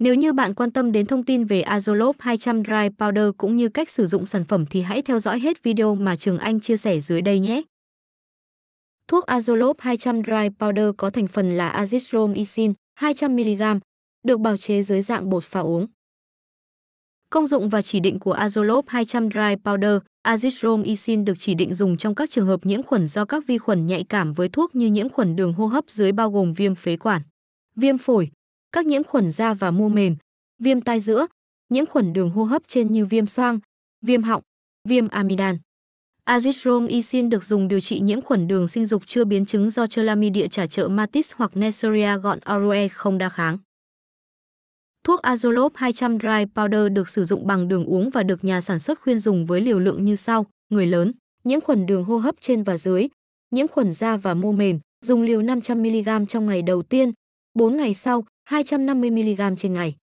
Nếu như bạn quan tâm đến thông tin về Azolop 200 Dry Powder cũng như cách sử dụng sản phẩm thì hãy theo dõi hết video mà Trường Anh chia sẻ dưới đây nhé. Thuốc Azolop 200 Dry Powder có thành phần là azithromycin 200mg, được bào chế dưới dạng bột pha uống. Công dụng và chỉ định của Azolop 200 Dry Powder, azithromycin được chỉ định dùng trong các trường hợp nhiễm khuẩn do các vi khuẩn nhạy cảm với thuốc như nhiễm khuẩn đường hô hấp dưới bao gồm viêm phế quản, viêm phổi, các nhiễm khuẩn da và mô mềm, viêm tai giữa, nhiễm khuẩn đường hô hấp trên như viêm xoang, viêm họng, viêm amidan. Azithromycin được dùng điều trị nhiễm khuẩn đường sinh dục chưa biến chứng do Chlamydia trả trợ Matis hoặc Neisseria gọn Aureae không đa kháng. Thuốc Azolop 200 dry powder được sử dụng bằng đường uống và được nhà sản xuất khuyên dùng với liều lượng như sau: người lớn, nhiễm khuẩn đường hô hấp trên và dưới, nhiễm khuẩn da và mô mềm, dùng liều 500 mg trong ngày đầu tiên, 4 ngày sau, 250mg trên ngày.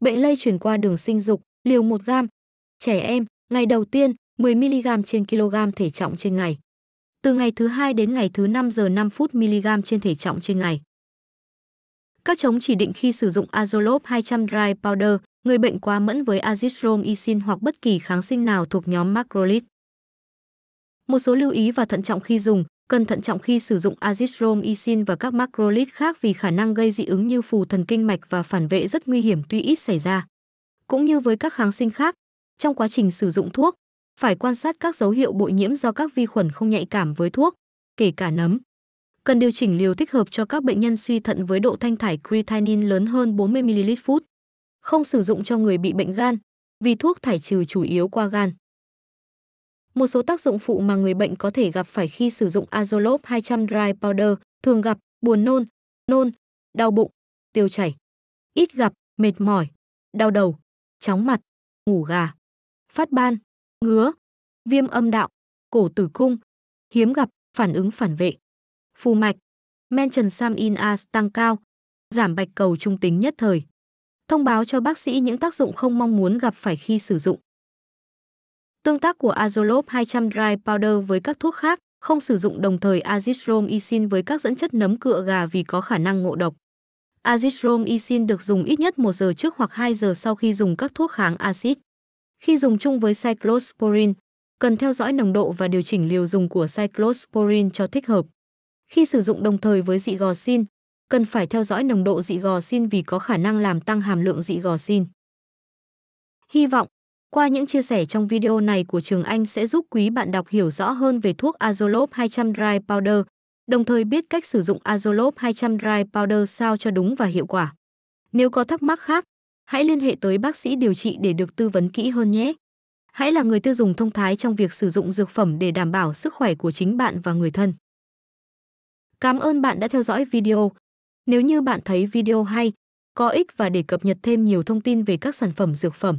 Bệnh lây chuyển qua đường sinh dục, liều 1 gram. Trẻ em, ngày đầu tiên 10mg trên kg thể trọng trên ngày. Từ ngày thứ 2 đến ngày thứ 5 giờ 5 phút mg trên thể trọng trên ngày. Các chống chỉ định khi sử dụng Azolop 200 dry powder, người bệnh quá mẫn với azithromycin hoặc bất kỳ kháng sinh nào thuộc nhóm macrolide. Một số lưu ý và thận trọng khi dùng, Cần thận trọng khi sử dụng azithromycin và các macrolide khác vì khả năng gây dị ứng như phù thần kinh mạch và phản vệ rất nguy hiểm tuy ít xảy ra. Cũng như với các kháng sinh khác, trong quá trình sử dụng thuốc, phải quan sát các dấu hiệu bội nhiễm do các vi khuẩn không nhạy cảm với thuốc, kể cả nấm. Cần điều chỉnh liều thích hợp cho các bệnh nhân suy thận với độ thanh thải creatinine lớn hơn 40 ml phút. Không sử dụng cho người bị bệnh gan, vì thuốc thải trừ chủ yếu qua gan. Một số tác dụng phụ mà người bệnh có thể gặp phải khi sử dụng Azolop 200 dry powder thường gặp buồn nôn, nôn, đau bụng, tiêu chảy. Ít gặp mệt mỏi, đau đầu, chóng mặt, ngủ gà, phát ban, ngứa, viêm âm đạo, cổ tử cung, hiếm gặp phản ứng phản vệ, phù mạch, men trần sam in as tăng cao, giảm bạch cầu trung tính nhất thời. Thông báo cho bác sĩ những tác dụng không mong muốn gặp phải khi sử dụng. Tương tác của Azolop 200 dry powder với các thuốc khác, không sử dụng đồng thời azithromycin với các dẫn chất nấm cựa gà vì có khả năng ngộ độc. Azithromycin được dùng ít nhất 1 giờ trước hoặc 2 giờ sau khi dùng các thuốc kháng axit. Khi dùng chung với cyclosporin, cần theo dõi nồng độ và điều chỉnh liều dùng của cyclosporin cho thích hợp. Khi sử dụng đồng thời với dị gò xin, cần phải theo dõi nồng độ dị gò xin vì có khả năng làm tăng hàm lượng dị gò xin. Hy vọng qua những chia sẻ trong video này của Trường Anh sẽ giúp quý bạn đọc hiểu rõ hơn về thuốc Azolop 200 Dry Powder, đồng thời biết cách sử dụng Azolop 200 Dry Powder sao cho đúng và hiệu quả. Nếu có thắc mắc khác, hãy liên hệ tới bác sĩ điều trị để được tư vấn kỹ hơn nhé. Hãy là người tiêu dùng thông thái trong việc sử dụng dược phẩm để đảm bảo sức khỏe của chính bạn và người thân. Cảm ơn bạn đã theo dõi video. Nếu như bạn thấy video hay, có ích và để cập nhật thêm nhiều thông tin về các sản phẩm dược phẩm